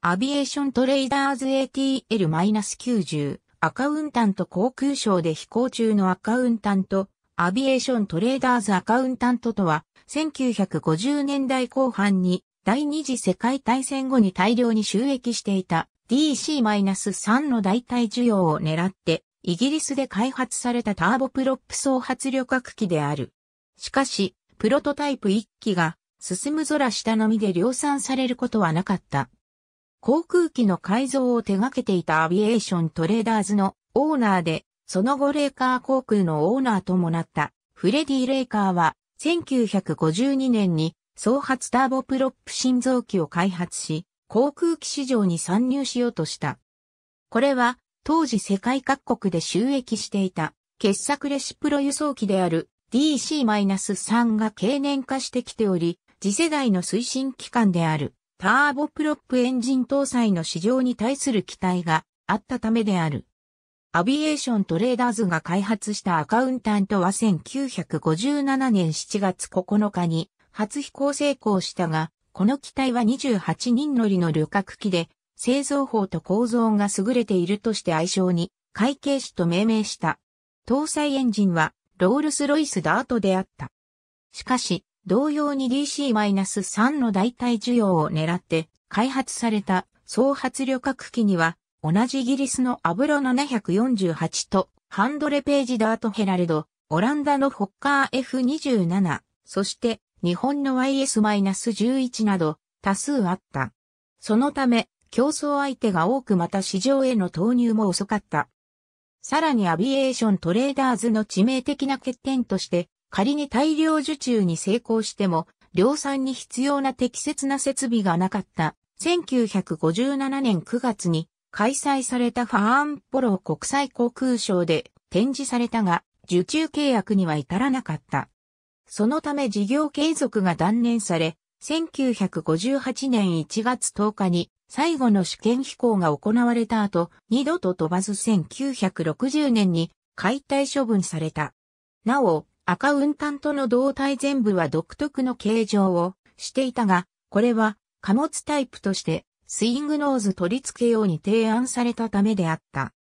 アビエーショントレーダーズ ATL-90 アカウンタント航空ショーで飛行中のアカウンタントアビエーショントレーダーズアカウンタントとは1950年代後半に第二次世界大戦後に大量に収益していた DC-3 の代替需要を狙ってイギリスで開発されたターボプロップ総発旅客機である。しかし、プロトタイプ1機が進む空下のみで量産されることはなかった。航空機の改造を手掛けていたアビエーショントレーダーズのオーナーで、その後レイカー航空のオーナーともなったフレディ・レイカーは1952年に総発ターボプロップ心臓機を開発し、航空機市場に参入しようとした。これは当時世界各国で収益していた傑作レシプロ輸送機である DC-3 が経年化してきており、次世代の推進機関である。ターボプロップエンジン搭載の市場に対する期待があったためである。アビエーショントレーダーズが開発したアカウンタントは1957年7月9日に初飛行成功したが、この機体は28人乗りの旅客機で、製造法と構造が優れているとして愛称に会計士と命名した。搭載エンジンはロールスロイスダートであった。しかし、同様に DC-3 の代替需要を狙って開発された総発旅客機には同じイギリスのアブロ748とハンドレページダートヘラルド、オランダのホッカー F27、そして日本の YS-11 など多数あった。そのため競争相手が多くまた市場への投入も遅かった。さらにアビエーショントレーダーズの致命的な欠点として仮に大量受注に成功しても、量産に必要な適切な設備がなかった1957年9月に開催されたファーンポロ国際航空ショーで展示されたが、受注契約には至らなかった。そのため事業継続が断念され、1958年1月10日に最後の試験飛行が行われた後、二度と飛ばず1960年に解体処分された。なお、アカウンタントの胴体全部は独特の形状をしていたが、これは貨物タイプとしてスイングノーズ取り付け用に提案されたためであった。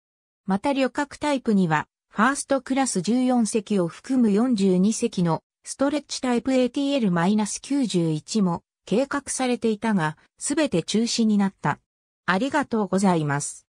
また旅客タイプには、ファーストクラス14席を含む42席のストレッチタイプ ATL-91 も計画されていたが、すべて中止になった。ありがとうございます。